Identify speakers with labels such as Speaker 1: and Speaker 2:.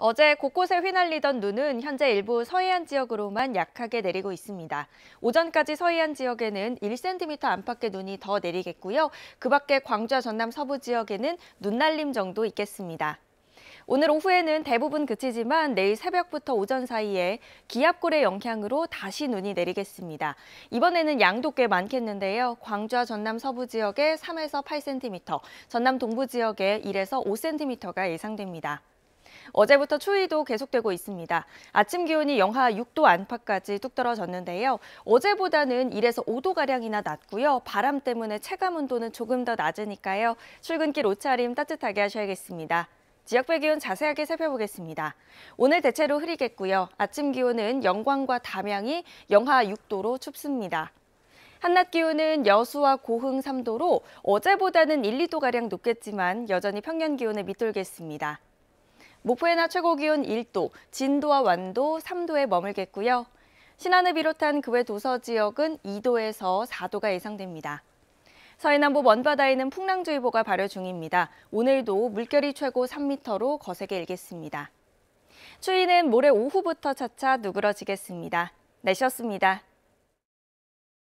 Speaker 1: 어제 곳곳에 휘날리던 눈은 현재 일부 서해안 지역으로만 약하게 내리고 있습니다. 오전까지 서해안 지역에는 1cm 안팎의 눈이 더 내리겠고요. 그 밖에 광주와 전남 서부 지역에는 눈날림 정도 있겠습니다. 오늘 오후에는 대부분 그치지만 내일 새벽부터 오전 사이에 기압골의 영향으로 다시 눈이 내리겠습니다. 이번에는 양도 꽤 많겠는데요. 광주와 전남 서부 지역에 3에서 8cm, 전남 동부 지역에 1에서 5cm가 예상됩니다. 어제부터 추위도 계속되고 있습니다. 아침 기온이 영하 6도 안팎까지 뚝 떨어졌는데요. 어제보다는 1에서 5도가량이나 낮고요. 바람 때문에 체감 온도는 조금 더 낮으니까요. 출근길 옷차림 따뜻하게 하셔야겠습니다. 지역별 기온 자세하게 살펴보겠습니다. 오늘 대체로 흐리겠고요. 아침 기온은 영광과 담양이 영하 6도로 춥습니다. 한낮 기온은 여수와 고흥 3도로 어제보다는 1, 2도가량 높겠지만 여전히 평년 기온에 밑돌겠습니다. 목포에나 최고 기온 1도, 진도와 완도 3도에 머물겠고요. 신안을 비롯한 그 외 도서 지역은 2도에서 4도가 예상됩니다. 서해남부 먼바다에는 풍랑주의보가 발효 중입니다. 오늘도 물결이 최고 3m로 거세게 일겠습니다. 추위는 모레 오후부터 차차 누그러지겠습니다. 내셨습니다